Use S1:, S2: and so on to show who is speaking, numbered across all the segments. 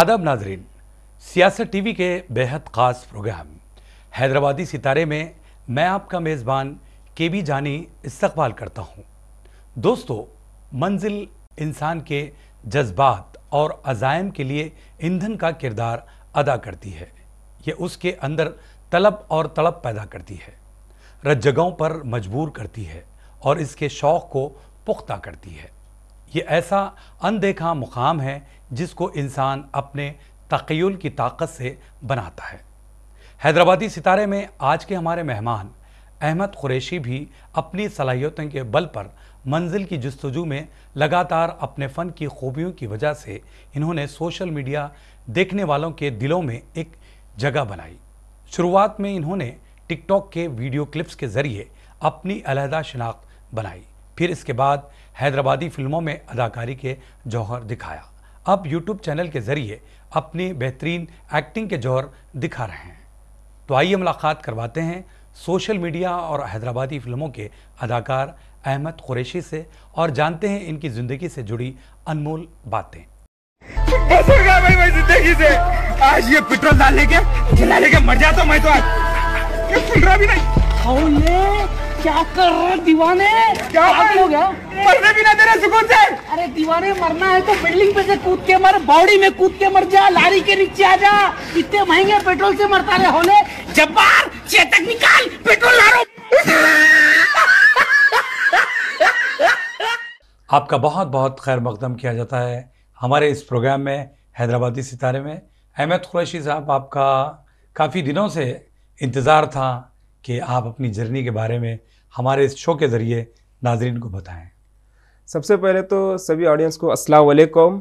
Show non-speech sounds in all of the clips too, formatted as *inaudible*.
S1: आदाब नाजरीन सियासत टीवी के बेहद ख़ास प्रोग्राम हैदराबादी सितारे में मैं आपका मेज़बान के बी जानी इस्तकबाल करता हूँ दोस्तों मंजिल इंसान के जज्बात और अजायम के लिए ईंधन का किरदार अदा करती है यह उसके अंदर तलब और तड़प पैदा करती है रज जगहों पर मजबूर करती है और इसके शौक़ को पुख्ता करती है ये ऐसा अनदेखा मुकाम है जिसको इंसान अपने तकयल की ताकत से बनाता है हैदराबादी सितारे में आज के हमारे मेहमान अहमद कुरैशी भी अपनी सलाहियतों के बल पर मंजिल की जस्तजू में लगातार अपने फ़न की खूबियों की वजह से इन्होंने सोशल मीडिया देखने वालों के दिलों में एक जगह बनाई शुरुआत में इन्होंने टिकटॉक के वीडियो क्लिप्स के ज़रिए अपनी अलहदा शनाख्त बनाई फिर इसके बाद हैदराबादी फिल्मों में अदाकारी के जौहर दिखाया अब यूट्यूब चैनल के जरिए अपनी बेहतरीन एक्टिंग के जौहर दिखा रहे हैं तो आइए मुलाकात करवाते हैं सोशल मीडिया और हैदराबादी फिल्मों के अदाकार अहमद कुरैशी से और जानते हैं इनकी ज़िंदगी से जुड़ी अनमोल बातें भाई मैं जिंदगी से
S2: आज ये पेट्रोल डालने के जलाने के मर जाता मैं तो
S1: आज ये भी नहीं क्या कर रहा दीवाने क्या हो गया मरने भी ना दे रहे सुकून से अरे दीवाने मरना है तो बिल्डिंग पे से कूद के मर बॉडी में कूद के मर जा लारी के नीचे आ जा इतने महंगे पेट्रोल से मरता रहे होले जब्बार चेतक निकाल पेट्रोल लारो आपका बहुत बहुत खैर मकदम किया जाता है हमारे इस प्रोग्राम में हैदराबादी सितारे में अहमद खुरैशी साहब आपका काफ़ी दिनों से इंतज़ार था कि आप अपनी जर्नी के बारे में हमारे इस शो के ज़रिए नाजरन को बताएं
S2: सबसे पहले तो सभी ऑडियंस को असलकुम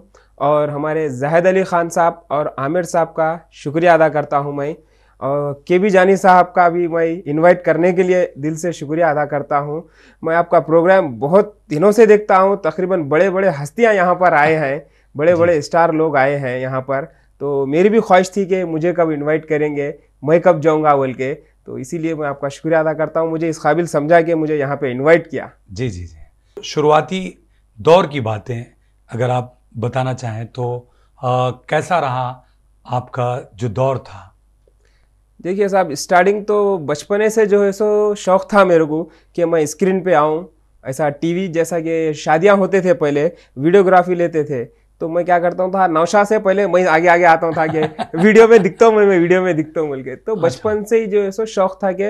S2: और हमारे जाहद अली ख़ान साहब और आमिर साहब का शुक्रिया अदा करता हूँ मैं और के बी जानी साहब का भी मैं इनवाइट करने के लिए दिल से शुक्रिया अदा करता हूँ मैं आपका प्रोग्राम बहुत दिनों से देखता हूँ तकरीबन बड़े बड़े हस्तियाँ यहाँ पर आए हैं बड़े बड़े स्टार लोग आए हैं यहाँ पर तो मेरी भी ख्वाहिश थी कि मुझे कब इन्वाइट करेंगे मैं कब जाऊँगा बोल के तो इसीलिए मैं आपका शुक्रिया अदा करता हूँ मुझे इस काबिल समझा के मुझे यहाँ पे इनवाइट किया
S1: जी जी जी शुरुआती दौर की बातें अगर आप बताना चाहें तो आ, कैसा रहा आपका जो दौर था
S2: देखिए साहब स्टार्टिंग तो बचपने से जो है सो शौक़ था मेरे को कि मैं स्क्रीन पे आऊँ ऐसा टीवी जैसा कि शादियाँ होते थे पहले वीडियोग्राफी लेते थे तो मैं क्या करता हूँ था नौशा से पहले मैं आगे आगे आता हूँ था कि वीडियो में दिखता हूँ मैं, मैं वीडियो में दिखता हूँ बोल के तो अच्छा। बचपन से ही जो है सो शौक था कि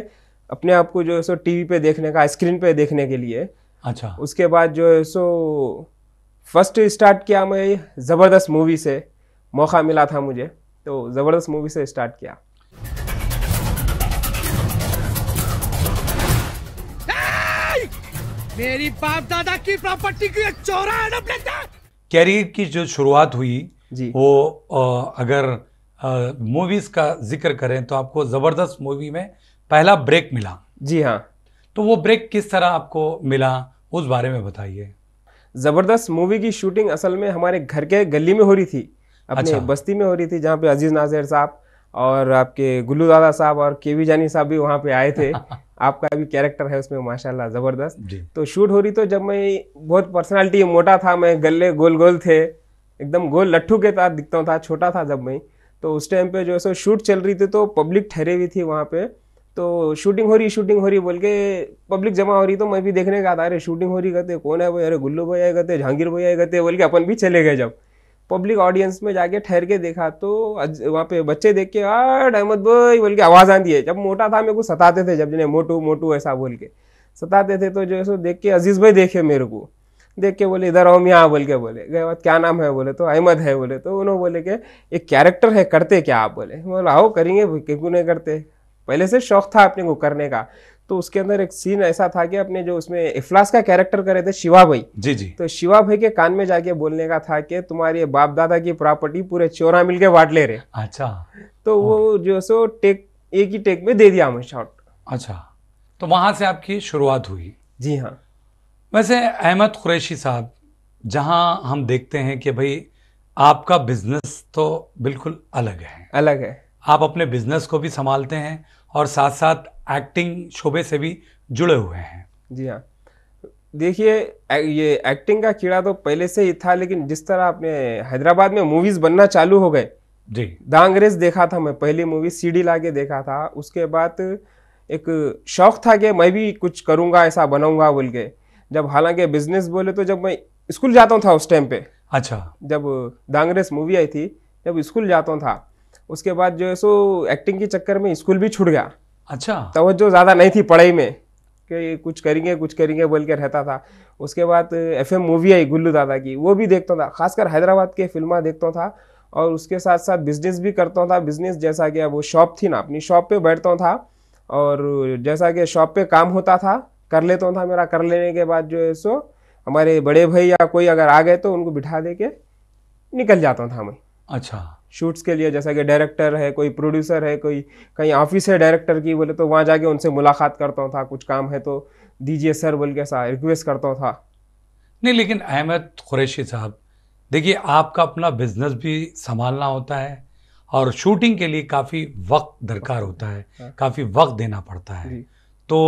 S2: अपने आप को जो है सो टीवी पे देखने का स्क्रीन पे देखने के लिए अच्छा उसके बाद जो है सो फर्स्ट स्टार्ट किया मैं ज़बरदस्त मूवी से मौका मिला था मुझे तो ज़बरदस्त मूवी से स्टार्ट किया
S1: मेरी बाप दादा की प्रॉपर्टी की चोरा है ना कैरियर की जो शुरुआत हुई जी वो आ, अगर मूवीज का जिक्र करें तो आपको जबरदस्त मूवी में पहला ब्रेक मिला जी हाँ तो वो ब्रेक किस तरह आपको मिला उस बारे में बताइए
S2: ज़बरदस्त मूवी की शूटिंग असल में हमारे घर के गली में हो रही थी अपने अच्छा। बस्ती में हो रही थी जहाँ पे अजीज़ नाजेर साहब और आपके गुल्लू दादा साहब और के वी जानी साहब भी वहाँ पे आए थे *laughs* आपका भी कैरेक्टर है उसमें माशाल्लाह ज़बरदस्त तो शूट हो रही तो जब मैं बहुत पर्सनालिटी मोटा था मैं गले गोल गोल थे एकदम गोल लट्ठू के साथ दिखता था छोटा था जब मैं तो उस टाइम पे जो है सो शूट चल रही थी तो पब्लिक ठहरे हुई थी वहाँ पे तो शूटिंग हो रही शूटिंग हो रही बोल के पब्लिक जमा हो रही तो मैं भी देखने का था अरे शूटिंग हो रही कहते कौन है भाई अरे गुल्लू भाई आए कहते जहांगीर भाई आए कहते बोल के अपन भी चले गए जब पब्लिक ऑडियंस में जाके ठहर के देखा तो वहाँ पे बच्चे देख के आठ अहमद भाई बोल के आवाज़ आती है जब मोटा था मेरे को सताते थे जब जिन्हें मोटू मोटू ऐसा बोल के सताते थे तो जो है सो देख के अजीज़ भाई देखे मेरे को देख के बोले इधर आओ यहाँ बोल के बोले गए बात क्या नाम है बोले तो अहमद है बोले तो उन्होंने बोले कि एक कैरेक्टर है करते क्या आप बोले बोले आओ करेंगे क्यों नहीं करते पहले से शौक था अपने को करने का तो उसके अंदर एक सीन ऐसा था कि अपने जो उसमें इफ्लास का कैरेक्टर करे थे शिवा भाई जी जी तो शिवा भाई के कान में जाके बोलने का था कि तुम्हारे बाप दादा की प्रॉपर्टी पूरे चोरा मिलके बांट ले रहे अच्छा तो वो जो सो टेक एक ही टेक में दे दिया हमें शॉट अच्छा तो
S1: वहां से आपकी शुरुआत हुई जी हाँ वैसे अहमद कुरैशी साहब जहाँ हम देखते हैं कि भाई आपका बिजनेस तो बिल्कुल अलग है अलग है आप अपने बिजनेस को भी संभालते हैं और साथ साथ एक्टिंग शोबे से भी जुड़े हुए हैं
S2: जी हाँ देखिए ये एक्टिंग का कीड़ा तो पहले से ही था लेकिन जिस तरह आपने हैदराबाद में मूवीज बनना चालू हो गए जी द अंग्रेज देखा था मैं पहली मूवी सीडी लाके देखा था उसके बाद एक शौक था कि मैं भी कुछ करूंगा ऐसा बनाऊंगा बोल के जब हालांकि बिजनेस बोले तो जब मैं स्कूल जाता था उस टाइम पे अच्छा जब द अंग्रेज मूवी आई थी जब स्कूल जाता था उसके बाद जो है सो एक्टिंग के चक्कर में स्कूल भी छूट गया अच्छा तवज्जो ज़्यादा नहीं थी पढ़ाई में कि कुछ करेंगे कुछ करेंगे बोल के रहता था उसके बाद एफ एम मूवी आई गुल्लू दादा की वो भी देखता था खासकर हैदराबाद के फिल्मा देखता था और उसके साथ साथ बिजनेस भी करता था बिजनेस जैसा कि वो शॉप थी ना अपनी शॉप पे बैठता था और जैसा कि शॉप पे काम होता था कर लेता था मेरा कर लेने के बाद जो है सो हमारे बड़े भाई या कोई अगर आ गए तो उनको बिठा दे के निकल जाता था मैं अच्छा शूट्स के लिए जैसा कि डायरेक्टर है कोई प्रोड्यूसर है कोई कहीं ऑफिस है डायरेक्टर की बोले तो वहाँ जाके उनसे मुलाकात करता था कुछ काम है तो दीजिए सर बोल के ऐसा रिक्वेस्ट करता था
S1: नहीं लेकिन अहमद कुरैशी साहब देखिए आपका अपना बिजनेस भी संभालना होता है और शूटिंग के लिए काफ़ी वक्त दरकार होता है हाँ। काफ़ी वक्त देना पड़ता है तो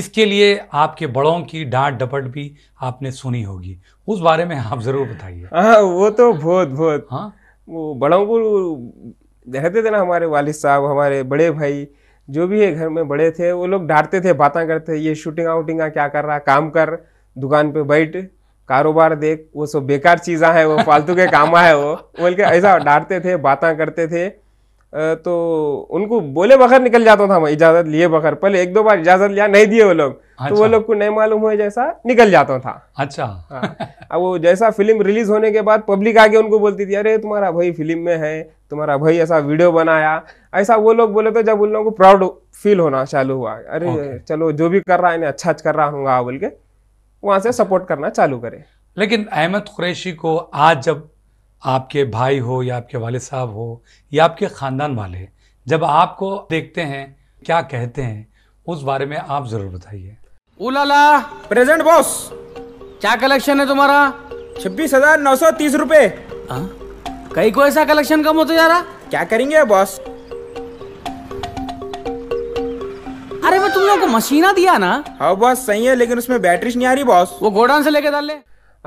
S1: इसके लिए आपके बड़ों की डांट डपट भी आपने सुनी होगी उस बारे में आप
S2: ज़रूर बताइए हाँ वो तो बहुत बहुत हाँ वो बड़ों को रहते थे ना हमारे वालिद साहब हमारे बड़े भाई जो भी है घर में बड़े थे वो लोग डांटते थे बातें करते ये शूटिंग आउटिंग क्या कर रहा काम कर दुकान पे बैठ कारोबार देख वो सब बेकार चीज़ा है वो फालतू के कामा है वो बोल के ऐसा डांटते थे बातें करते थे तो उनको बोले बगैर निकल जाता था मैं इजाज़त लिए बगैर पहले एक दो बार इजाज़त लिया नहीं दिए वो लोग तो अच्छा। तो वो लोग को नहीं मालूम हुआ जैसा निकल जाता था अच्छा हाँ। वो जैसा फिल्म रिलीज होने के बाद पब्लिक आगे उनको बोलती थी अरे तुम्हारा भाई फिल्म में है तुम्हारा भाई ऐसा वीडियो बनाया ऐसा वो लोग बोले तो जब उन लोगों को प्राउड फील होना चालू हुआ अरे चलो जो भी कर रहा है अच्छा कर रहा हूँ बोल के वहां से सपोर्ट करना चालू करे
S1: लेकिन अहमद कुरैशी को आज जब आपके भाई हो या आपके वाले साहब हो या आपके ख़ानदान वाले जब आपको देखते हैं क्या कहते हैं उस बारे में आप ज़रूर बताइए
S2: उलाला प्रेजेंट बॉस क्या कलेक्शन है तुम्हारा छब्बीस हजार नौ सौ तीस रूपए कई को ऐसा कलेक्शन कम होता जा रहा क्या करेंगे बॉस अरे मैं तुम लोगों को मशीना दिया ना हाँ बॉस सही है लेकिन उसमें बैटरी नहीं आ रही बॉस वो गोडाउन से लेके डाल ले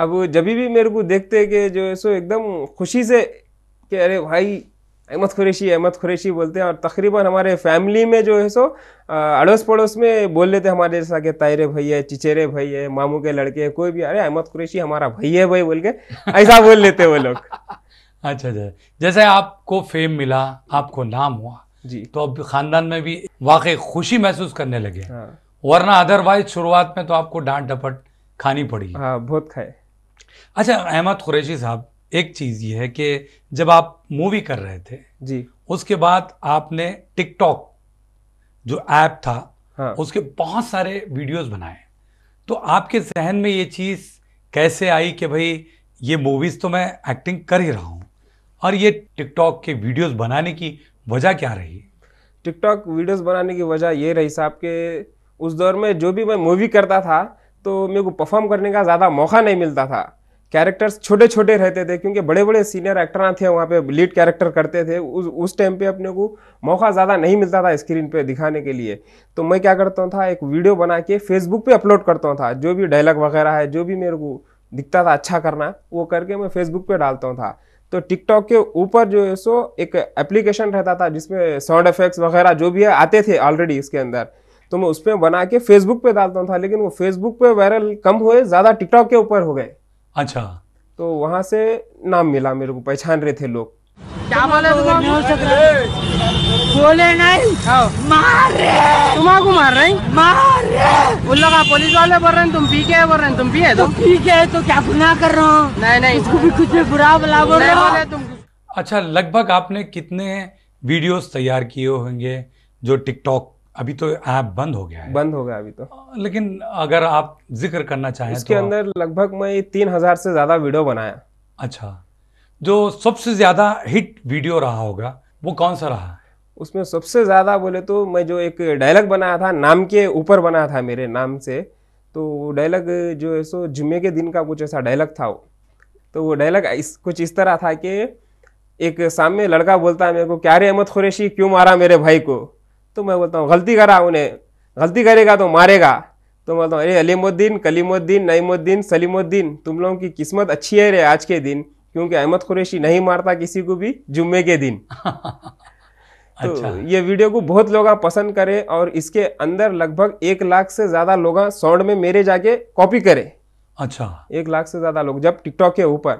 S2: अब जब भी मेरे को देखते हैं कि जो है सो एकदम खुशी से कि अरे भाई अहमद खुरैशी अहमद खुरैशी बोलते हैं और तकरीबन हमारे फैमिली में जो है सो अड़ोस पड़ोस में बोल लेते हमारे जैसा कि तायरे भाई है चिचेरे भाई है मामू के लड़के कोई भी अरे अहमद खुरैशी हमारा भाई है भाई बोल के ऐसा बोल लेते वो लोग *laughs*
S1: अच्छा अच्छा जैसे आपको फेम मिला आपको नाम हुआ जी तो अब खानदान में भी वाकई खुशी महसूस करने लगे हाँ। वरना अदरवाइज शुरुआत में तो आपको डांट डपट खानी पड़ी हाँ बहुत खाए अच्छा अहमद खुरेशी साहब एक चीज ये है कि जब आप मूवी कर रहे थे जी उसके बाद आपने टिकटॉक जो ऐप था हाँ। उसके बहुत सारे वीडियोस बनाए तो आपके जहन में ये चीज कैसे आई कि भाई ये मूवीज तो मैं एक्टिंग कर ही रहा हूँ और ये टिकटॉक के वीडियोस बनाने की वजह क्या रही
S2: टिकटॉक वीडियोस बनाने की वजह ये रही साहब के उस दौर में जो भी मैं मूवी करता था तो मेरे को परफॉर्म करने का ज़्यादा मौका नहीं मिलता था कैरेक्टर्स छोटे छोटे रहते थे क्योंकि बड़े बड़े सीनियर एक्टर थे वहाँ पे लीड कैरेक्टर करते थे उस उस टाइम पे अपने को मौका ज़्यादा नहीं मिलता था स्क्रीन पे दिखाने के लिए तो मैं क्या करता था एक वीडियो बना के फेसबुक पे अपलोड करता था जो भी डायलॉग वगैरह है जो भी मेरे को दिखता था अच्छा करना वो करके मैं फेसबुक पर डालता था तो टिकटॉक के ऊपर जो है सो एक एप्लीकेशन रहता था जिसमें साउंड इफेक्ट्स वगैरह जो भी है आते थे ऑलरेडी इसके अंदर तो मैं उसमें बना के फेसबुक पे डालता था लेकिन वो फेसबुक पे वायरल कम हुए ज़्यादा टिकटॉक के ऊपर हो गए अच्छा तो वहाँ से नाम मिला मेरे को पहचान रहे थे लोग क्या बोले नहीं हाँ। मार रहे तुम्हारा मार रहे मार रहे उन लोग पुलिस वाले बोल रहे हैं तुम पीके बोल रहे हैं तुम पी है तो पी के तो क्या गुना कर रहा हूँ नहीं नहीं इसको भी कुछ बुरा बुला बोल रहे हो तुम
S1: अच्छा लगभग आपने कितने वीडियोस तैयार किए होंगे जो टिकटॉक अभी तो ऐप बंद हो गया है बंद हो गया अभी तो लेकिन अगर आप जिक्र करना चाहें इसके तो अंदर
S2: लगभग मैं तीन हजार से ज़्यादा वीडियो बनाया अच्छा
S1: जो सबसे ज़्यादा हिट वीडियो रहा होगा वो कौन सा
S2: रहा उसमें सबसे ज़्यादा बोले तो मैं जो एक डायलॉग बनाया था नाम के ऊपर बनाया था मेरे नाम से तो वो डायलॉग जो है सो जुम्मे के दिन का कुछ ऐसा डायलॉग था वो तो वो डायलॉग इस कुछ इस तरह था कि एक सामने लड़का बोलता है मेरे को क्या रे अहमद खुरैशी क्यों मारा मेरे भाई को तो मैं बोलता हूँ गलती करा उन्हें गलती करेगा तो मारेगा तो मैं बोलता हूँ अरे अलीमुद्दीन कलीमुद्दीन नईमुद्दीन सलीमुद्दीन तुम लोगों की किस्मत अच्छी है रे आज के दिन क्योंकि अहमद कुरैशी नहीं मारता किसी को भी जुम्मे के दिन *laughs*
S1: अच्छा। तो अच्छा।
S2: ये वीडियो को बहुत लोग पसंद करें और इसके अंदर लगभग एक लाख से ज्यादा लोग साउंड में मेरे जाके कॉपी करें अच्छा एक लाख से ज्यादा लोग जब टिकटॉक के ऊपर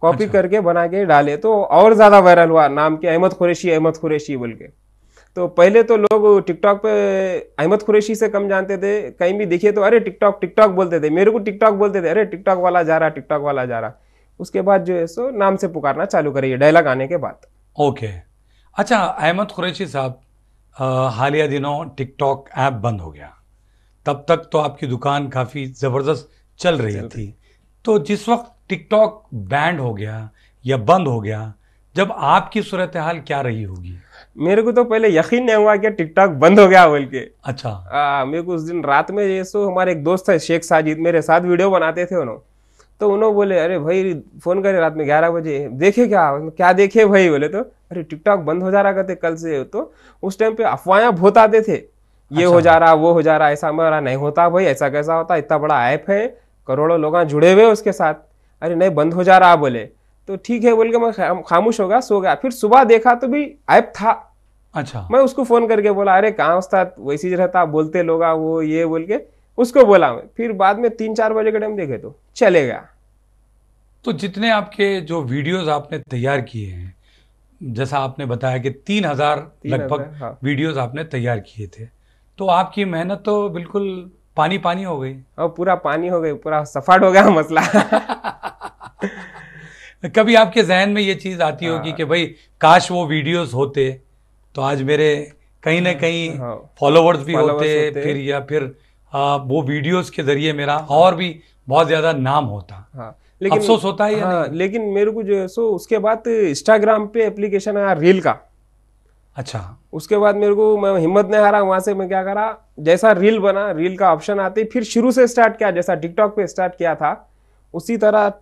S2: कॉपी अच्छा। करके बना के डाले तो और ज्यादा वायरल हुआ नाम के अहमद कुरैशी अहमद कुरैशी बोल के तो पहले तो लोग टिकटॉक पे अहमद कुरैशी से कम जानते थे कहीं भी देखिए तो अरे टिकटॉक टिकटॉक बोलते थे मेरे को टिकटॉक बोलते थे अरे टिकटॉक वाला जा रहा टिकटॉक वाला जा रहा उसके बाद जो है सो नाम से पुकारना चालू करिए डायलॉग आने के बाद ओके अच्छा
S1: अहमद कुरैशी साहब हालिया दिनों टिकटॉक ऐप बंद हो गया तब तक तो आपकी दुकान काफ़ी ज़बरदस्त चल रही चल थी तो जिस वक्त टिकटॉक बैंड हो गया या बंद हो गया जब आपकी सूरत हाल क्या रही होगी
S2: मेरे को तो पहले यकीन नहीं हुआ कि टिकटॉक बंद हो गया बोल के अच्छा आ, मेरे को उस दिन रात में ये सो हमारे एक दोस्त है शेख साजिद मेरे साथ वीडियो बनाते थे उन्होंने तो उन्होंने बोले अरे भाई फ़ोन करे रात में ग्यारह बजे देखे क्या क्या देखे भाई बोले तो अरे टिकटॉक बंद हो जा रहा करते कल से तो उस टाइम पे अफवाहें बहुत आते थे ये अच्छा। हो जा रहा वो हो जा रहा ऐसा मेरा नहीं होता भाई ऐसा कैसा होता इतना बड़ा ऐप है करोड़ों लोग जुड़े हुए उसके साथ अरे नहीं बंद हो जा रहा बोले तो ठीक है बोल के मैं खामोश होगा सो गया फिर सुबह देखा तो भी ऐप था अच्छा मैं उसको फोन करके बोला अरे कहाँ उस्ताद वैसे ही रहता बोलते लोग वो ये बोल के उसको बोला मैं फिर बाद में तीन चार बजे के टाइम देखे तो चले गया
S1: तो जितने आपके जो वीडियोस आपने तैयार किए हैं जैसा आपने बताया कि तीन हजार लगभग हाँ। वीडियोस आपने तैयार किए थे तो आपकी मेहनत तो बिल्कुल पानी पानी हो गई और
S2: हाँ, पूरा पानी हो गई पूरा सफाट हो गया मसला
S1: *laughs* कभी आपके जहन में ये चीज़ आती होगी हाँ। कि भाई काश वो वीडियोस होते तो आज मेरे कहीं ना कहीं हाँ, हाँ। फॉलोवर्स भी होते, फिर या फिर आ, वो वीडियोस के जरिए मेरा और भी बहुत ज़्यादा नाम होता लेकिन अफसोस होता है हाँ,
S2: लेकिन मेरे को जो है सो उसके बाद इंस्टाग्राम पे एप्लीकेशन आया रील का अच्छा उसके बाद मेरे को मैं हिम्मत नहीं हारा वहां से मैं क्या करा जैसा रील बना रील का ऑप्शन आते फिर शुरू से स्टार्ट किया जैसा टिकटॉक पे स्टार्ट किया था उसी तरह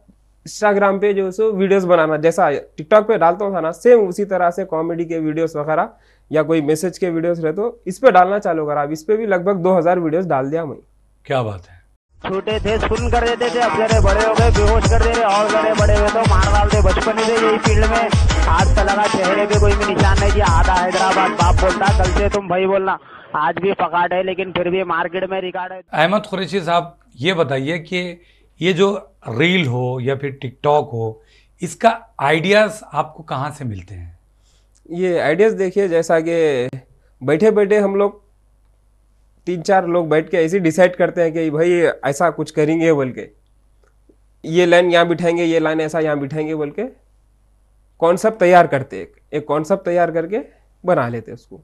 S2: इंस्टाग्राम पे जो सो वीडियोस बनाना जैसा टिकटॉक पे डालता था ना सेम उसी तरह से कॉमेडी के वीडियोस वगैरह या कोई मैसेज के वीडियोस रहे तो इस पे डालना चालू करा अब इस पे भी लगभग 2000 वीडियोस डाल दिया मैं क्या बात है छोटे थे सुन कर देते थे अब जरे बड़े हो गए बेहोश कर दे रहे और जरे बड़े हुए तो मार डाल दे बचपन ही यही फील्ड में आज का लगा चेहरे पे कोई भी निशान नहीं दिया आधा हैदराबाद बाप बोलता कल से तुम भाई बोलना आज भी पकाड़ है लेकिन फिर भी मार्केट में रिकॉर्ड है
S1: अहमद खुरैशी साहब ये बताइए कि ये जो रील हो या फिर टिकटॉक
S2: हो इसका
S1: आइडियाज़ आपको कहाँ से मिलते
S2: हैं ये आइडियाज़ देखिए जैसा कि बैठे बैठे हम लोग तीन चार लोग बैठ के ऐसे डिसाइड करते हैं कि भाई ऐसा कुछ करेंगे बोल के ये लाइन यहाँ बिठाएंगे ये लाइन ऐसा यहाँ बिठाएंगे बोल के कॉन्सेप्ट तैयार करते एक एक कॉन्सेप्ट तैयार करके बना लेते उसको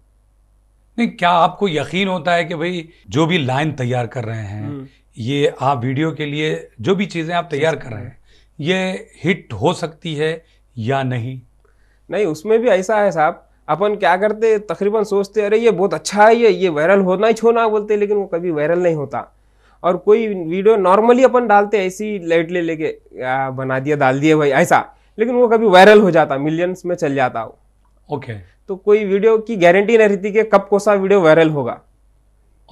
S1: नहीं क्या आपको यकीन होता है कि भाई जो भी लाइन तैयार कर रहे हैं हम्म। ये आप वीडियो के लिए जो भी चीज़ें आप तैयार कर रहे हैं ये हिट हो सकती है या नहीं
S2: नहीं उसमें भी ऐसा है साहब अपन क्या करते तकरीबन सोचते अरे ये बहुत अच्छा है ये ये वायरल होना ही छोना बोलते लेकिन वो कभी वायरल नहीं होता और कोई वीडियो नॉर्मली अपन डालते ऐसी लाइट ले लेके बना दिया डाल दिए भाई ऐसा लेकिन वो कभी वायरल हो जाता मिलियंस में चल जाता वो ओके तो कोई वीडियो की गारंटी नहीं रहती कि कब कौन सा वीडियो वायरल होगा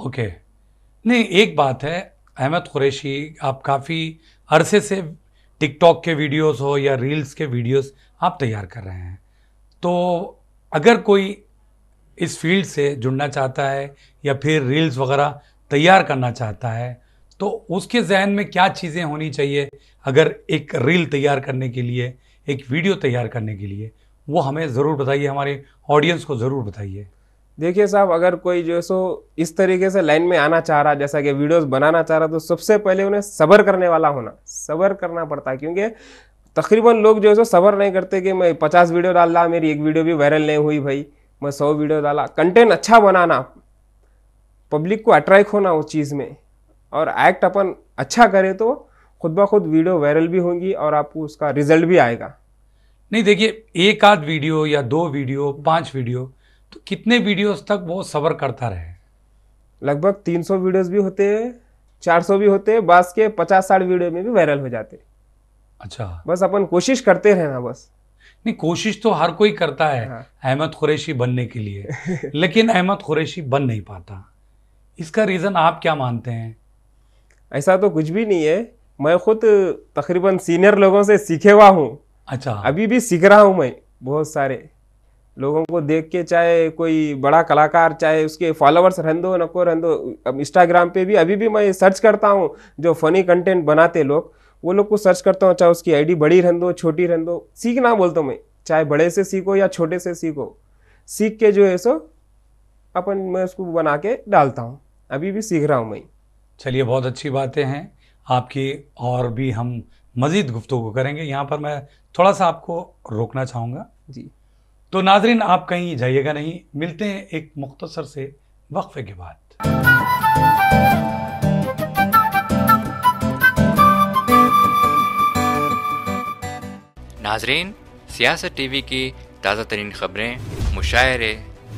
S2: ओके नहीं
S1: एक बात है अहमद कुरैशी आप काफ़ी अरसे से टिकटॉक के वीडियोस हो या रील्स के वीडियोस आप तैयार कर रहे हैं तो अगर कोई इस फील्ड से जुड़ना चाहता है या फिर रील्स वगैरह तैयार करना चाहता है तो उसके जहन में क्या चीज़ें होनी चाहिए अगर एक रील तैयार करने के लिए एक वीडियो तैयार करने के लिए वो हमें ज़रूर बताइए हमारे ऑडियंस को ज़रूर बताइए
S2: देखिए साहब अगर कोई जो सो इस तरीके से लाइन में आना चाह रहा जैसा कि वीडियोस बनाना चाह रहा तो सबसे पहले उन्हें सबर करने वाला होना सबर करना पड़ता है क्योंकि तकरीबन लोग जो है सो सबर नहीं करते कि मैं पचास वीडियो डाल रहा मेरी एक वीडियो भी वायरल नहीं हुई भाई मैं सौ वीडियो डाला कंटेंट अच्छा बनाना पब्लिक को अट्रैक्ट होना उस चीज़ में और एक्ट अपन अच्छा करें तो खुद ब खुद वीडियो वायरल भी होंगी और आपको उसका रिजल्ट भी आएगा
S1: नहीं देखिए एक आध वीडियो या दो वीडियो पांच वीडियो तो कितने वीडियोस तक वो सबर करता रहे
S2: लगभग 300 वीडियोस भी होते हैं 400 भी होते हैं बास के 50 साठ वीडियो में भी वायरल हो जाते अच्छा बस अपन कोशिश करते रहना बस
S1: नहीं कोशिश तो हर कोई करता है हाँ। अहमद बनने के लिए *laughs* लेकिन अहमद कुरैशी बन नहीं पाता इसका रीज़न आप क्या मानते
S2: हैं ऐसा तो कुछ भी नहीं है मैं खुद तकरीबन सीनियर लोगों से सीखे हुआ हूँ अच्छा अभी भी सीख रहा हूँ मैं बहुत सारे लोगों को देख के चाहे कोई बड़ा कलाकार चाहे उसके फॉलोअर्स रहन दो न को रहन दो इंस्टाग्राम पे भी अभी भी मैं सर्च करता हूँ जो फनी कंटेंट बनाते लोग वो लोग को सर्च करता हूँ चाहे उसकी आईडी बड़ी रहन दो छोटी रहन दो सीखना बोलता हूँ मैं चाहे बड़े से सीखो या छोटे से सीखो सीख के जो है सो अपन मैं उसको बना के डालता हूँ अभी भी सीख रहा हूँ मैं
S1: चलिए बहुत अच्छी बातें हैं आपकी और भी हम मज़ीद गुफ्तु करेंगे यहाँ पर मैं थोड़ा सा आपको रोकना चाहूँगा जी तो नाजरीन आप कहीं जाइएगा नहीं मिलते हैं एक मुख्तसर से वक्फे के बाद नाजरीन सियासत टीवी की ताज़ा तरीन खबरें मुशायरे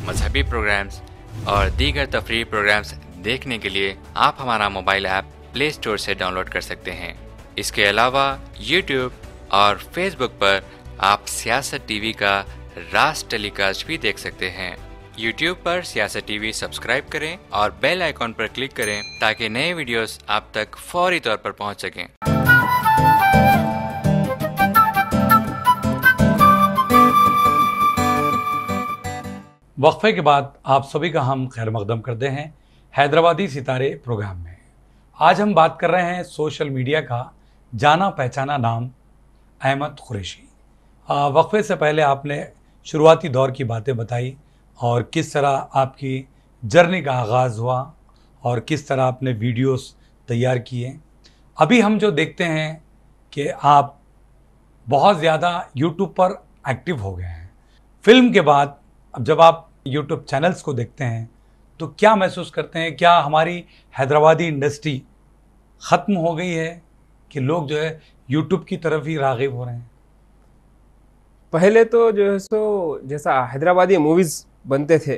S1: मजहबी प्रोग्राम्स और दीगर तफरी प्रोग्राम्स देखने के लिए आप हमारा मोबाइल ऐप प्ले स्टोर से डाउनलोड कर सकते हैं इसके अलावा यूट्यूब और फेसबुक पर आप सियासत टीवी का रास टेलीकास्ट भी देख सकते हैं YouTube पर सियासत टीवी सब्सक्राइब करें और बेल आइकॉन पर क्लिक करें ताकि नए वीडियोस आप तक फौरी तौर पर पहुंच सकें वक्फे के बाद आप सभी का हम खैर मकदम करते हैं हैदराबादी सितारे प्रोग्राम में आज हम बात कर रहे हैं सोशल मीडिया का जाना पहचाना नाम अहमद कुरेशी वक्फे से पहले आपने शुरुआती दौर की बातें बताई और किस तरह आपकी जर्नी का आगाज़ हुआ और किस तरह आपने वीडियोस तैयार किए अभी हम जो देखते हैं कि आप बहुत ज़्यादा यूट्यूब पर एक्टिव हो गए हैं फिल्म के बाद अब जब आप यूट्यूब चैनल्स को देखते हैं तो क्या महसूस करते हैं क्या हमारी हैदराबादी इंडस्ट्री ख़त्म हो गई है कि लोग जो है यूट्यूब की तरफ ही रागिब
S2: हो रहे हैं पहले तो जो है सो जैसा हैदराबादी मूवीज़ बनते थे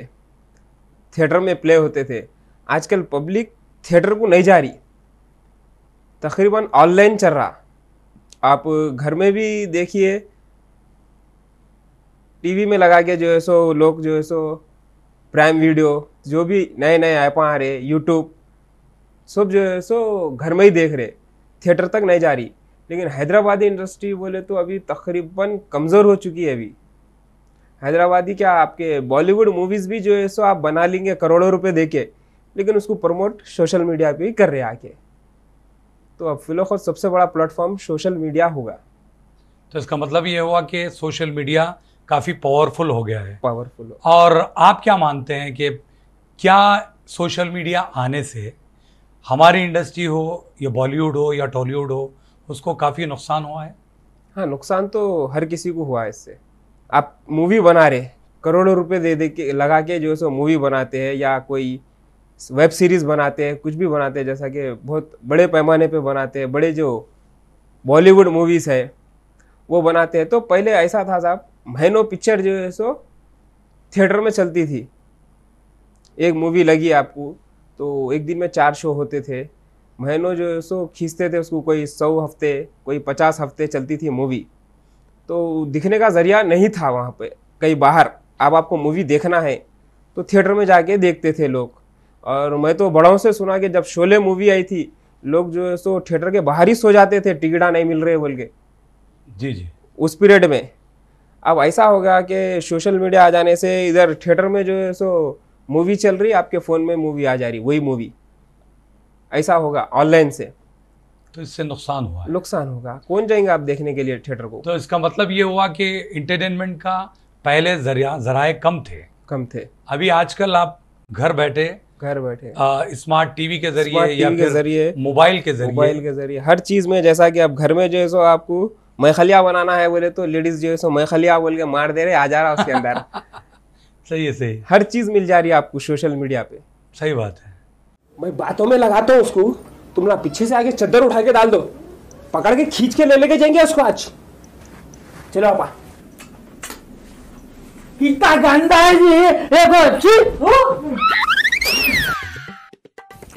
S2: थिएटर में प्ले होते थे आजकल पब्लिक थिएटर को नहीं जा रही तकरीबन ऑनलाइन चल रहा आप घर में भी देखिए टीवी में लगा के जो है सो लोग जो है सो प्राइम वीडियो जो भी नए नए ऐप आ रहे यूट्यूब सब जो है सो घर में ही देख रहे थिएटर तक नहीं जा रही लेकिन हैदराबादी इंडस्ट्री बोले तो अभी तकरीबन कमज़ोर हो चुकी है अभी हैदराबादी क्या आपके बॉलीवुड मूवीज़ भी जो है सो आप बना लेंगे करोड़ों रुपए देके लेकिन उसको प्रमोट सोशल मीडिया पे ही कर रहे आके तो अब फिलहाल तो सबसे बड़ा प्लेटफॉर्म सोशल मीडिया होगा
S1: तो इसका मतलब ये हुआ कि सोशल मीडिया काफ़ी पावरफुल हो गया है पावरफुल और आप क्या मानते हैं कि क्या सोशल मीडिया आने से हमारी इंडस्ट्री हो या बॉलीवुड हो या टॉलीवुड हो उसको काफ़ी नुकसान हुआ है
S2: हाँ नुकसान तो हर किसी को हुआ है इससे आप मूवी बना रहे करोड़ों रुपए दे दे के लगा के जो सो मूवी बनाते हैं या कोई वेब सीरीज़ बनाते हैं कुछ भी बनाते हैं जैसा कि बहुत बड़े पैमाने पे बनाते हैं बड़े जो बॉलीवुड मूवीज़ है वो बनाते हैं तो पहले ऐसा था साहब महीनों पिक्चर जो है सो थिएटर में चलती थी एक मूवी लगी आपको तो एक दिन में चार शो होते थे महीनों जो है सो खींचते थे उसको कोई सौ हफ्ते कोई पचास हफ्ते चलती थी मूवी तो दिखने का ज़रिया नहीं था वहाँ पे कहीं बाहर अब आपको मूवी देखना है तो थिएटर में जाके देखते थे लोग और मैं तो बड़ों से सुना कि जब शोले मूवी आई थी लोग जो है सो थिएटर के बाहर ही सो जाते थे टिकटा नहीं मिल रहे बोल के जी जी उस पीरियड में अब ऐसा हो गया कि सोशल मीडिया आ जाने से इधर थिएटर में जो है सो मूवी चल रही आपके फ़ोन में मूवी आ जा रही वही मूवी ऐसा होगा ऑनलाइन से तो इससे नुकसान हुआ नुकसान होगा कौन जाएंगे आप देखने के लिए थिएटर को तो
S1: इसका मतलब ये हुआ कि इंटरटेनमेंट का पहले जरिया जराए कम थे कम थे अभी आजकल आप घर बैठे घर बैठे स्मार्ट टीवी के जरिए या के
S2: जरिए मोबाइल के जरिए मोबाइल के जरिए हर चीज में जैसा कि आप घर में जो है सो आपको मैखलिया बनाना है बोले तो लेडीज जो है सो मैखलिया बोल के मार दे रहे आ जा रहा उसके अंदर *laughs* सही है सही हर चीज मिल जा रही है आपको सोशल मीडिया पे सही बात है मैं बातों में लगाता हूँ उसको तुम ना पीछे से आगे चद्दर उठा के डाल दो पकड़ के खींच के ले लेके जाएंगे उसको आज चलो आप कितना गंदा है ये देखो छी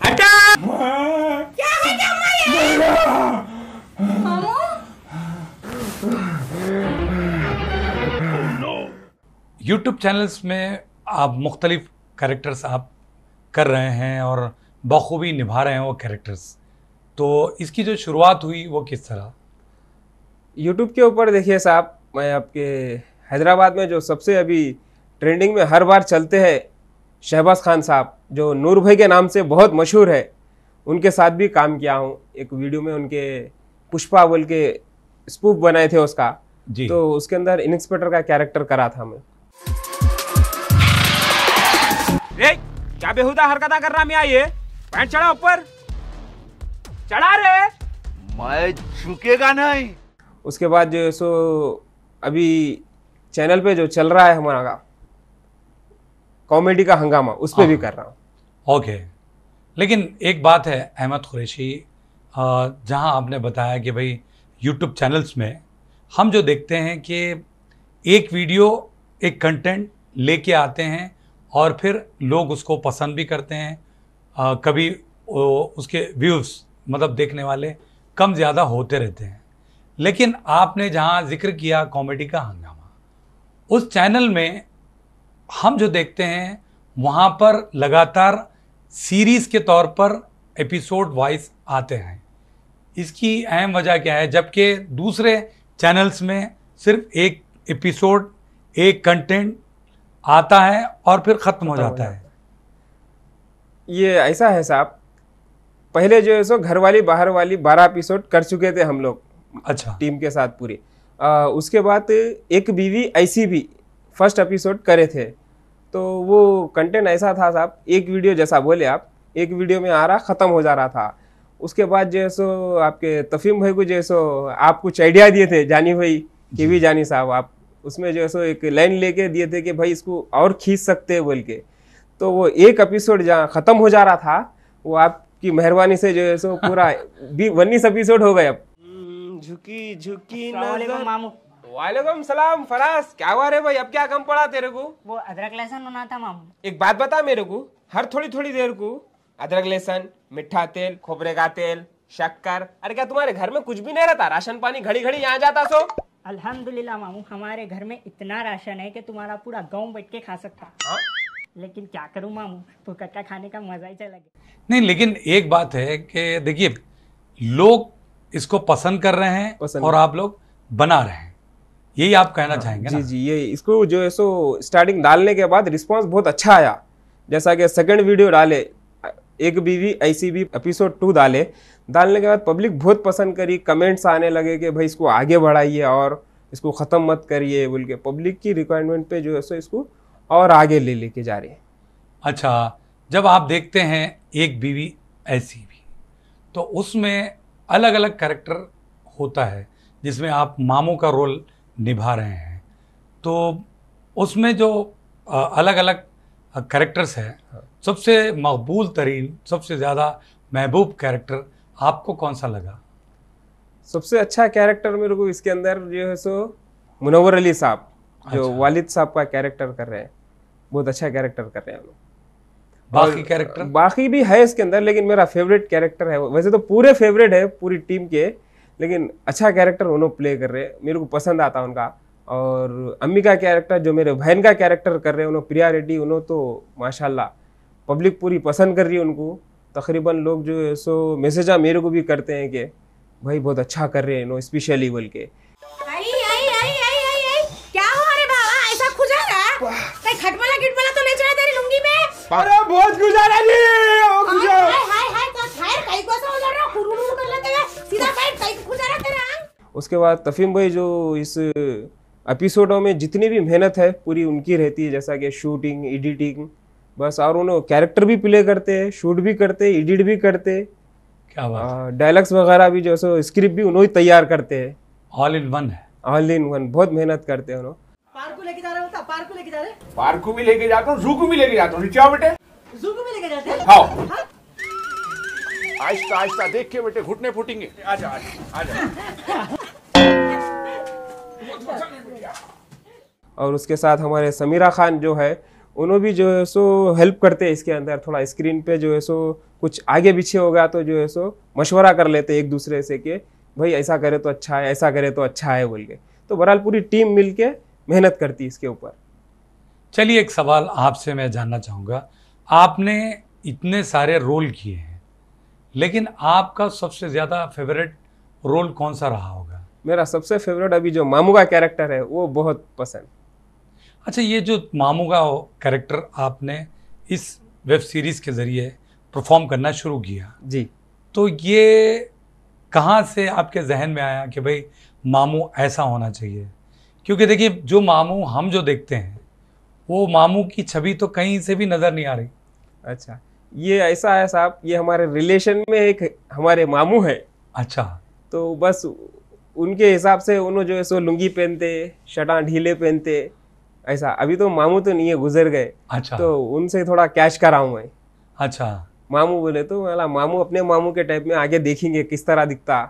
S2: अच्छा। क्या है
S1: क्या चैनल्स में आप मुख्तलिफ करेक्टर्स आप कर रहे हैं और बखूबी निभा रहे हैं वो
S2: कैरेक्टर्स तो इसकी जो शुरुआत हुई वो किस तरह यूट्यूब के ऊपर देखिए साहब मैं आपके हैदराबाद में जो सबसे अभी ट्रेंडिंग में हर बार चलते हैं शहबाज खान साहब जो नूर भाई के नाम से बहुत मशहूर है उनके साथ भी काम किया हूँ एक वीडियो में उनके पुष्पा बोल के स्पूप बनाए थे उसका जी। तो उसके अंदर इंस्पेक्टर का कैरेक्टर करा था मैं क्या बेहुदा हरकत कर रहा मैं ये पैंट चढ़ा ऊपर चढ़ा रे मैं झुकेगा नहीं उसके बाद जो सो अभी चैनल पे जो चल रहा है हमारा कॉमेडी का हंगामा उस पर भी हाँ। कर रहा हूँ
S1: ओके लेकिन एक बात है अहमद कुरैशी जहाँ आपने बताया कि भाई यूट्यूब चैनल्स में हम जो देखते हैं कि एक वीडियो एक कंटेंट लेके आते हैं और फिर लोग उसको पसंद भी करते हैं आ, कभी उसके व्यूज़ मतलब देखने वाले कम ज़्यादा होते रहते हैं लेकिन आपने जहाँ जिक्र किया कॉमेडी का हंगामा उस चैनल में हम जो देखते हैं वहाँ पर लगातार सीरीज़ के तौर पर एपिसोड वाइज आते हैं इसकी अहम वजह क्या है जबकि दूसरे चैनल्स में सिर्फ एक एपिसोड एक कंटेंट आता है और फिर ख़त्म हो जाता है
S2: ये ऐसा है साहब पहले जो है सो घर वाली बाहर वाली बारह एपिसोड कर चुके थे हम लोग अच्छा टीम के साथ पूरी आ, उसके बाद एक बीवी ऐसी भी फर्स्ट एपिसोड करे थे तो वो कंटेंट ऐसा था साहब एक वीडियो जैसा बोले आप एक वीडियो में आ रहा ख़त्म हो जा रहा था उसके बाद जो है सो आपके तफीम भाई को जो है सो आप कुछ आइडिया दिए थे जानी भाई के भी जानी साहब आप उसमें जो है सो एक लाइन लेके दिए थे कि भाई इसको और खींच सकते हैं बोल के तो वो एक एपिसोड जहाँ ख़त्म हो जा रहा था वो आपकी मेहरबानी से जो है सो पूरा उन्नीस *laughs* एपिसोड हो गए अब हम्म, झुकी झुकी मामू वालेकुम सलाम फराज क्या हुआ रे भाई अब क्या कम पड़ा तेरे को वो अदरक लहसुन होना था मामू एक बात बता मेरे को हर थोड़ी थोड़ी देर को अदरक लहसन मिठा तेल खोबरे का तेल शक्कर अरे क्या तुम्हारे घर में कुछ भी नहीं रहता राशन पानी घड़ी घड़ी यहाँ जाता सो अल्हम्दुलिल्लाह मामू हमारे घर में इतना राशन है कि तुम्हारा पूरा गाँव बैठ के खा सकता हा? लेकिन क्या करूँ मामू फुकट खाने का मजा ही चला गया
S1: नहीं लेकिन एक बात है कि देखिए लोग इसको पसंद कर रहे हैं और आप लोग बना रहे हैं यही आप कहना हाँ, चाहेंगे जी
S2: जी ये इसको जो है सो स्टार्टिंग डालने के बाद रिस्पांस बहुत अच्छा आया जैसा कि सेकंड वीडियो डाले एक बीवी ऐसी भी एपिसोड टू डाले डालने के बाद पब्लिक बहुत पसंद करी कमेंट्स आने लगे कि भाई इसको आगे बढ़ाइए और इसको ख़त्म मत करिए बोल के पब्लिक की रिक्वायरमेंट पे जो है सो इसको और आगे ले लेके जा रही है
S1: अच्छा जब आप देखते हैं एक बीवी ऐसी भी तो उसमें अलग अलग करेक्टर होता है जिसमें आप मामों का रोल निभा रहे हैं तो उसमें जो अलग अलग करेक्टर्स हैं हाँ। सबसे मकबूल तरीन सबसे ज़्यादा महबूब
S2: कैरेक्टर आपको कौन सा लगा सबसे अच्छा कैरेक्टर मेरे को इसके अंदर जो है सो मुनवर अली साहब जो अच्छा। वालिद साहब का कैरेक्टर कर रहे हैं बहुत अच्छा कैरेक्टर कर रहे हैं हम लोग बाकी कैरेक्टर बाकी भी है इसके अंदर लेकिन मेरा फेवरेट कैरेक्टर है वैसे तो पूरे फेवरेट है पूरी टीम के लेकिन अच्छा कैरेक्टर उन्होंने प्ले कर रहे हैं मेरे को पसंद आता है उनका और अम्मी का कैरेक्टर जो मेरे बहन का कैरेक्टर कर रहे हैं उन्होंने प्रिया रेड्डी उन्होंने तो माशाल्लाह पब्लिक पूरी पसंद कर रही है उनको तकरीबन लोग जो है सो मैसेजा मेरे को भी करते हैं कि भाई बहुत अच्छा कर रहे हैं इन्हों स्पेशल लेवल के अरे भोज गुजारा जी ओ गुजा हाय हाय हाय तो खैर कई को सो जा रहा कुरुमुरु कर लेते हैं सीधा साइड कई को गुजारा तेरा उसके बाद तफीम भाई जो इस एपिसोडों में जितनी भी मेहनत है पूरी उनकी रहती है जैसा कि शूटिंग एडिटिंग बस और उन्हें कैरेक्टर भी प्ले करते हैं शूट भी करते हैं एडिट भी करते हैं क्या बात डायलॉग्स वगैरह भी जो सो स्क्रिप्ट भी उन्होंने तैयार करते हैं ऑल इन वन है ऑल इन वन बहुत मेहनत करते हैं उन्होंने
S1: पार्क लेके जा रहा हूँ पार्क लेके जा रहे
S2: पार्क को भी लेके जाता हूँ जू को भी लेके जाता हूँ नीचे बेटे जू को भी लेके जाते हैं हाँ।, हाँ।
S1: आहिस्ता आहिस्ता देख के बेटे घुटने फूटेंगे
S2: और उसके साथ हमारे समीरा खान जो है उन्होंने भी जो है सो हेल्प करते हैं इसके अंदर थोड़ा स्क्रीन पे जो है सो कुछ आगे पीछे होगा तो जो है सो मशवरा कर लेते एक दूसरे से कि भाई ऐसा करे तो अच्छा है ऐसा करे तो अच्छा है बोल के तो बहरहाल पूरी टीम मिलके मेहनत करती इसके ऊपर
S1: चलिए एक सवाल आपसे मैं जानना चाहूँगा आपने इतने सारे रोल किए हैं लेकिन आपका सबसे ज़्यादा फेवरेट रोल कौन सा रहा होगा
S2: मेरा सबसे फेवरेट अभी जो मामू का कैरेक्टर है वो बहुत पसंद
S1: अच्छा ये जो मामू का कैरेक्टर आपने इस वेब सीरीज़ के ज़रिए परफॉर्म करना शुरू किया जी तो ये कहाँ से आपके जहन में आया कि भाई मामू ऐसा होना चाहिए क्योंकि देखिए जो मामू हम जो देखते हैं वो मामू की छवि तो कहीं से भी नज़र नहीं आ रही अच्छा
S2: ये ऐसा है साहब ये हमारे रिलेशन में एक हमारे मामू है अच्छा तो बस उनके हिसाब से उन्होंने जो है सो लुंगी पहनते शटा ढीले पहनते ऐसा अभी तो मामू तो नहीं है गुजर गए अच्छा तो उनसे थोड़ा कैच कराऊ मैं अच्छा मामू बोले तो वाला मामू अपने मामू के टाइप में आगे देखेंगे किस तरह दिखता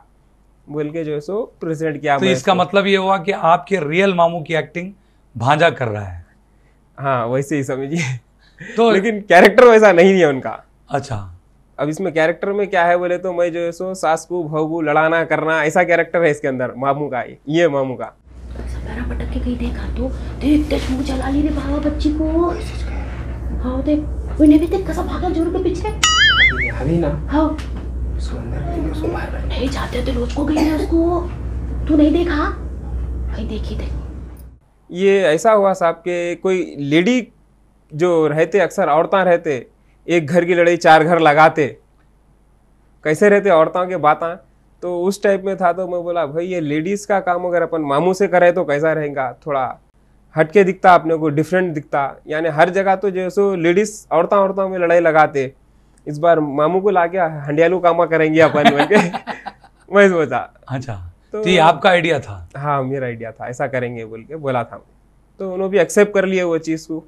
S2: बोल के जो है सो प्रेजेंट किया तो इसका मतलब ये हुआ कि आपके रियल मामू की एक्टिंग भांजा कर रहा है हाँ वैसे ही समझिए तो लेकिन कैरेक्टर वैसा नहीं है उनका अच्छा अब इसमें कैरेक्टर में क्या है बोले तो मैं जो है सो सास को भाव लड़ाना करना ऐसा कैरेक्टर है इसके अंदर मामू का ये मामू का सपेरा पटक के कहीं देखा तो देख तेज चला ली रे भावा बच्ची को हाँ देख उन्हें भी देख कैसा भागा जोर के पीछे अभी हाँ नहीं जाते रोज को गई उसको तू नहीं देखा भाई देखी तो ये ऐसा हुआ साहब के कोई लेडी जो रहते अक्सर औरतें रहते एक घर की लड़ाई चार घर लगाते कैसे रहते औरतों के बातें तो उस टाइप में था तो मैं बोला भाई ये लेडीज़ का काम अगर अपन मामू से करे तो कैसा रहेगा थोड़ा हटके दिखता अपने को डिफरेंट दिखता यानी हर जगह तो जैसे लेडीज़ औरतों औरतों में लड़ाई लगाते इस बार मामू को ला के हंडियालू कामा करेंगे अपन वही *laughs* सोचा अच्छा तो, तो ये आपका आइडिया था हाँ मेरा आइडिया था ऐसा करेंगे बोल के बोला था तो उन्होंने भी एक्सेप्ट कर लिया वो चीज़ को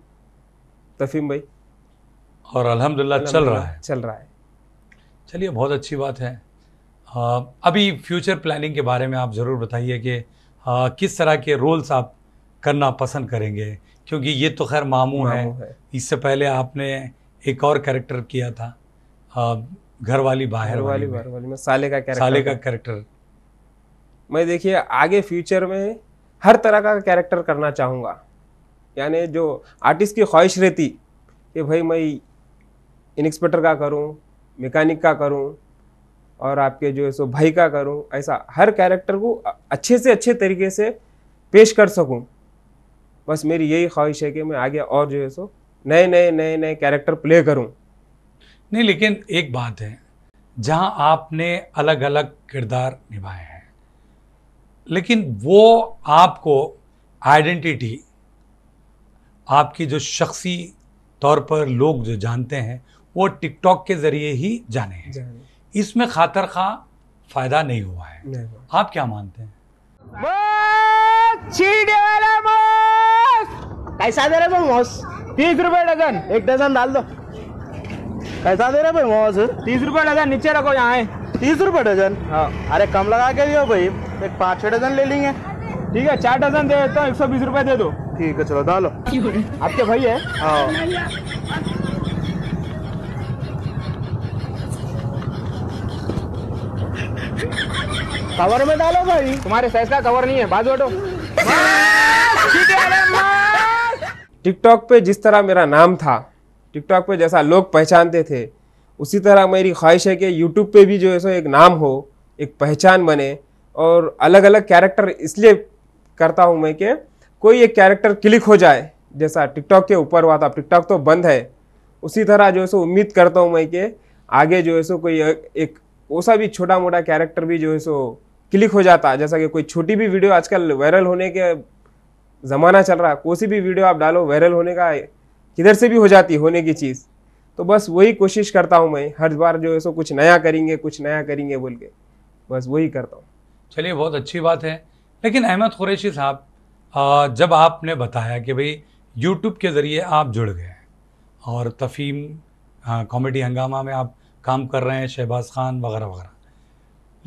S2: तफीम भाई
S1: और अल्हम्दुलिल्लाह चल रहा है चल रहा है चलिए बहुत अच्छी बात है आ, अभी फ्यूचर प्लानिंग के बारे में आप ज़रूर बताइए कि आ, किस तरह के रोल्स आप करना पसंद करेंगे क्योंकि ये तो खैर मामू, मामू है।, है इससे पहले आपने एक और कैरेक्टर किया था घर वाली बाहर वाली बाहर
S2: वाली में साले का कैरेक्टर साले का कैरेक्टर मैं देखिए आगे फ्यूचर में हर तरह का कैरेक्टर करना चाहूँगा यानी जो आर्टिस्ट की ख्वाहिश रहती कि भाई मैं इंस्पेक्टर का करूँ मैकेनिक का करूँ और आपके जो है सो भाई का करूँ ऐसा हर कैरेक्टर को अच्छे से अच्छे तरीके से पेश कर सकूँ बस मेरी यही ख्वाहिश है कि मैं आगे और जो है सो नए नए नए नए कैरेक्टर प्ले करूँ
S1: नहीं लेकिन एक बात है जहां आपने अलग अलग किरदार निभाए हैं
S2: लेकिन वो
S1: आपको आइडेंटिटी आपकी जो शख्सी तौर पर लोग जो जानते हैं वो टिकटॉक के ज़रिए ही जाने हैं इसमें खातर खा फायदा नहीं हुआ है आप क्या मानते हैं
S2: कैसा दे रहे तीस रुपए डजन एक डजन डाल दो पैसा दे रहे भाई वहाँ तीस रुपए डजन नीचे रखो यहाँ है तीस रुपए डजन हाँ अरे कम लगा के दियो भाई एक पाँच छः डजन ले लेंगे ठीक है चार डजन दे देता तो हूँ एक सौ बीस रुपए दे दो ठीक है चलो डालो आपके भाई है हाँ कवर में डालो भाई तुम्हारे साइज का कवर नहीं है बाजू हटो टिकटॉक पे जिस तरह मेरा नाम था टिकटॉक पे जैसा लोग पहचानते थे उसी तरह मेरी ख्वाहिश है कि यूट्यूब पे भी जो है सो एक नाम हो एक पहचान बने और अलग अलग कैरेक्टर इसलिए करता हूँ मैं कि कोई एक कैरेक्टर क्लिक हो जाए जैसा टिकटॉक के ऊपर हुआ था टिकटॉक तो बंद है उसी तरह जो है सो उम्मीद करता हूँ मैं कि आगे जो है सो कोई एक ओसा भी छोटा मोटा कैरेक्टर भी जो है सो क्लिक हो जाता है जैसा कि कोई छोटी भी वीडियो आजकल वायरल होने के ज़माना चल रहा है कोई सी भी वीडियो आप डालो वायरल होने का किधर से भी हो जाती होने की चीज़ तो बस वही कोशिश करता हूँ मैं हर बार जो है सो कुछ नया करेंगे कुछ नया करेंगे बोल के बस वही करता हूँ
S1: चलिए बहुत अच्छी बात है लेकिन अहमद कुरैशी साहब जब आपने बताया कि भाई यूट्यूब के ज़रिए आप जुड़ गए और तफीम कॉमेडी हंगामा में आप काम कर रहे हैं शहबाज खान वगैरह वगैरह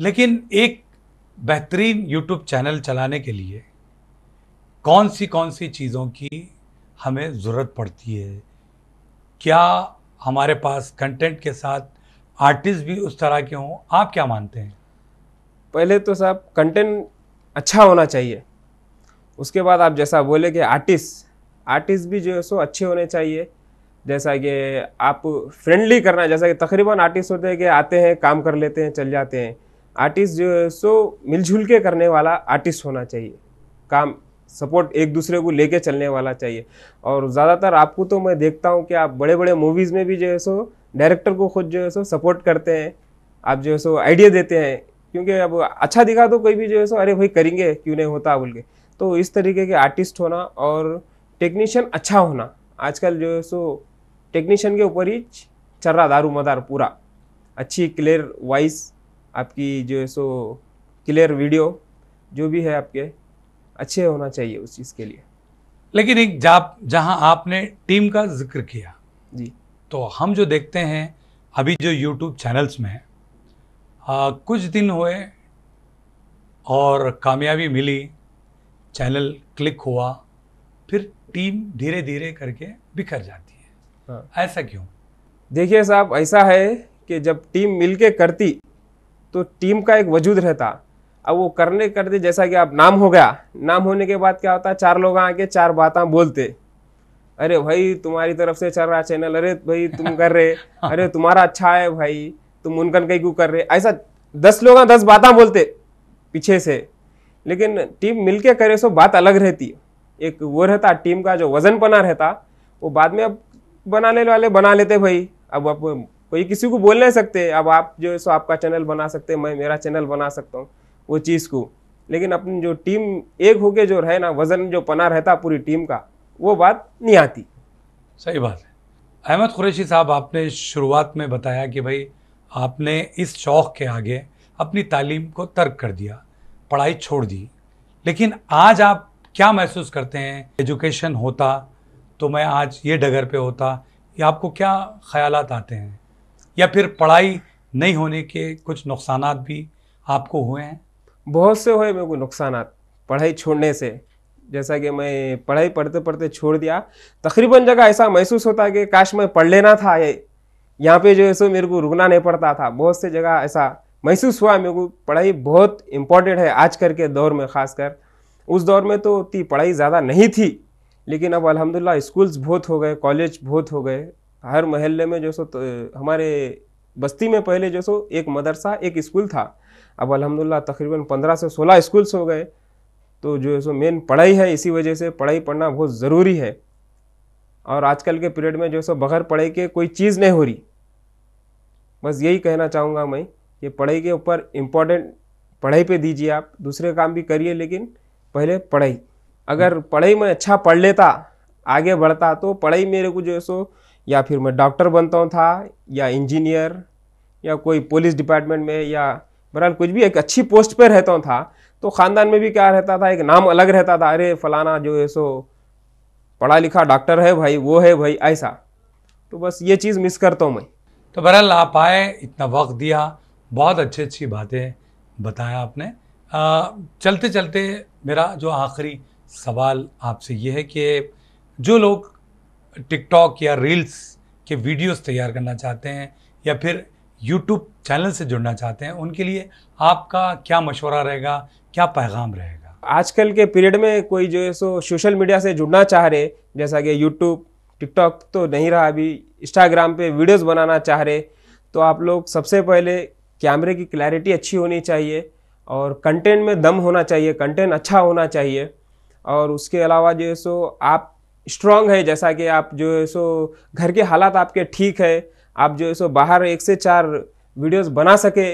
S1: लेकिन एक बेहतरीन यूट्यूब चैनल चलाने के लिए कौन सी कौन सी चीज़ों की हमें ज़रूरत पड़ती है क्या हमारे पास कंटेंट के साथ आर्टिस्ट भी उस तरह के हों आप क्या मानते हैं
S2: पहले तो साहब कंटेंट अच्छा होना चाहिए उसके बाद आप जैसा बोले कि आर्टिस्ट आर्टिस्ट भी जो है सो अच्छे होने चाहिए जैसा कि आप फ्रेंडली करना जैसा कि तकरीबन आर्टिस्ट होते हैं कि आते हैं काम कर लेते हैं चल जाते हैं आर्टिस्ट जो है सो मिलजुल के करने वाला आर्टिस्ट होना चाहिए काम सपोर्ट एक दूसरे को लेके चलने वाला चाहिए और ज़्यादातर आपको तो मैं देखता हूँ कि आप बड़े बड़े मूवीज़ में भी जो है सो डायरेक्टर को खुद जो है सो सपोर्ट करते हैं आप जो है सो आइडिया देते हैं क्योंकि अब अच्छा दिखा तो कोई भी जो है सो अरे भाई करेंगे क्यों नहीं होता बोल के तो इस तरीके के आर्टिस्ट होना और टेक्नीशियन अच्छा होना आजकल जो है सो टेक्नीशियन के ऊपर ही चल रहा दारू मदार पूरा अच्छी क्लियर वॉइस आपकी जो है सो क्लियर वीडियो जो भी है आपके अच्छे होना चाहिए उस चीज़ के लिए
S1: लेकिन एक जाप जहाँ आपने टीम का जिक्र किया जी तो हम जो देखते हैं अभी जो यूट्यूब चैनल्स में आ, कुछ दिन हुए और कामयाबी मिली
S2: चैनल क्लिक हुआ फिर टीम धीरे धीरे करके बिखर जाती है हाँ। ऐसा क्यों देखिए साहब ऐसा है कि जब टीम मिलके करती तो टीम का एक वजूद रहता अब वो करने करते जैसा कि आप नाम हो गया नाम होने के बाद क्या होता है चार लोग आके चार बातें बोलते अरे भाई तुम्हारी तरफ से चल रहा चैनल अरे भाई तुम कर रहे हाँ। अरे तुम्हारा अच्छा है भाई तुम उनकन कहीं क्यों कर रहे ऐसा दस लोग दस बातें बोलते पीछे से लेकिन टीम मिलके करे सो बात अलग रहती है एक वो रहता टीम का जो वजन बना रहता वो बाद में अब बनाने वाले बना लेते भाई अब आप कोई किसी को बोल नहीं सकते अब आप जो है सो आपका चैनल बना सकते मैं मेरा चैनल बना सकता हूँ वो चीज़ को लेकिन अपनी जो टीम एक होके जो रहे ना वजन जो पना रहता पूरी टीम का वो बात नहीं आती सही बात है
S1: अहमद कुरैशी साहब आपने शुरुआत में बताया कि भाई आपने इस शौक़ के आगे अपनी तालीम को तर्क कर दिया पढ़ाई छोड़ दी लेकिन आज आप क्या महसूस करते हैं एजुकेशन होता तो मैं आज ये डगर पे होता
S2: या आपको क्या ख्याल आते
S1: हैं या फिर पढ़ाई नहीं होने के कुछ
S2: नुकसान भी आपको हुए हैं बहुत से हुए मेरे को नुकसान पढ़ाई छोड़ने से जैसा कि मैं पढ़ाई पढ़ते पढ़ते छोड़ दिया तकरीबन जगह ऐसा महसूस होता कि काश मैं पढ़ लेना था ये यहाँ पे जो है सो मेरे को रुकना नहीं पड़ता था बहुत से जगह ऐसा महसूस हुआ मेरे को पढ़ाई बहुत इम्पोर्टेंट है आज कर के दौर में खासकर उस दौर में तो उतनी पढ़ाई ज़्यादा नहीं थी लेकिन अब अलहमदिल्ला स्कूल्स बहुत हो गए कॉलेज बहुत हो गए हर महल्ले में जो सो तो हमारे बस्ती में पहले जो सो एक मदरसा एक स्कूल था अब अलहमदिल्ला तकरीबन पंद्रह से सोलह स्कूल्स हो गए तो जो है सो मेन पढ़ाई है इसी वजह से पढ़ाई पढ़ना बहुत ज़रूरी है और आजकल के पीरियड में जो है सो बगैर पढ़ाई के कोई चीज़ नहीं हो रही बस यही कहना चाहूँगा मैं कि पढ़ाई के ऊपर इम्पोर्टेंट पढ़ाई पे दीजिए आप दूसरे काम भी करिए लेकिन पहले पढ़ाई अगर पढ़ाई में अच्छा पढ़ लेता आगे बढ़ता तो पढ़ाई मेरे को जो है सो या फिर मैं डॉक्टर बनता हूँ था या इंजीनियर या कोई पुलिस डिपार्टमेंट में या बहरहाल कुछ भी एक अच्छी पोस्ट पर रहता था तो ख़ानदान में भी क्या रहता था एक नाम अलग रहता था अरे फलाना जो है सो पढ़ा लिखा डॉक्टर है भाई वो है भाई ऐसा तो बस ये चीज़ मिस करता हूँ मैं
S1: तो बहरहाल आप आए इतना वक्त दिया बहुत अच्छी अच्छी बातें बताया आपने आ, चलते चलते मेरा जो आखिरी सवाल आपसे ये है कि जो लोग टिकटॉक या रील्स के वीडियोस तैयार करना चाहते हैं या फिर यूट्यूब चैनल से जुड़ना चाहते हैं उनके लिए आपका क्या मशवरा रहेगा क्या पैगाम रहेगा
S2: आजकल के पीरियड में कोई जो है सो सोशल मीडिया से जुड़ना चाह रहे जैसा कि यूट्यूब टिकटॉक तो नहीं रहा अभी इंस्टाग्राम पे वीडियोस बनाना चाह रहे तो आप लोग सबसे पहले कैमरे की क्लैरिटी अच्छी होनी चाहिए और कंटेंट में दम होना चाहिए कंटेंट अच्छा होना चाहिए और उसके अलावा जो है सो आप स्ट्रांग है जैसा कि आप जो है सो घर के हालात आपके ठीक है आप जो है सो बाहर एक से चार वीडियोस बना सके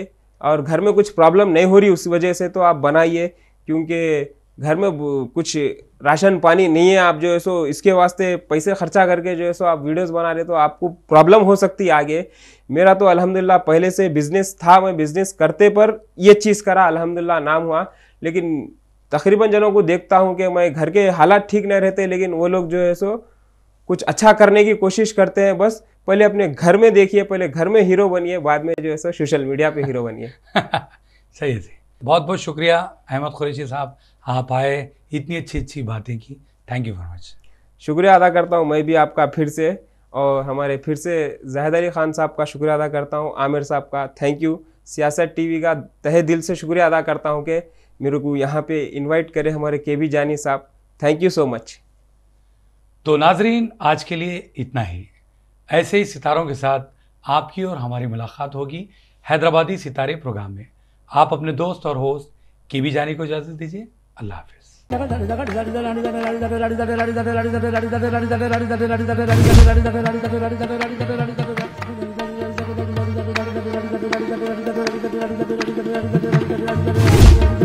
S2: और घर में कुछ प्रॉब्लम नहीं हो रही उस वजह से तो आप बनाइए क्योंकि घर में कुछ राशन पानी नहीं है आप जो है सो इसके वास्ते पैसे खर्चा करके जो है सो आप वीडियोस बना रहे तो आपको प्रॉब्लम हो सकती है आगे मेरा तो अल्हम्दुलिल्लाह पहले से बिज़नेस था मैं बिज़नेस करते पर ये चीज़ करा अल्हम्दुलिल्लाह नाम हुआ लेकिन तकरीबन जनों को देखता हूँ कि मैं घर के हालात ठीक नहीं रहते लेकिन वो लोग जो है सो कुछ अच्छा करने की कोशिश करते हैं बस पहले अपने घर में देखिए पहले घर में हीरो बनिए बाद में जो है सो सोशल मीडिया पे हीरो बनिए *laughs* सही है सही
S1: बहुत बहुत शुक्रिया अहमद खुरैशी साहब आप आए इतनी अच्छी अच्छी बातें की थैंक यू वेरी मच
S2: शुक्रिया अदा करता हूँ मैं भी आपका फिर से और हमारे फिर से जाहिद अली खान साहब का शुक्रिया अदा करता हूँ आमिर साहब का थैंक यू सियासत टीवी का तहे दिल से शुक्रिया अदा करता हूँ कि मेरे को यहाँ पे इनवाइट करे हमारे के बी जानी साहब थैंक यू सो मच
S1: तो नाजरीन आज के लिए इतना ही ऐसे ही सितारों के साथ आपकी और हमारी मुलाकात होगी हैदराबादी सितारे प्रोग्राम में आप अपने दोस्त और होस्ट की भी जाने को इजाज़त दीजिए अल्लाह हाफिज़
S2: *laughs*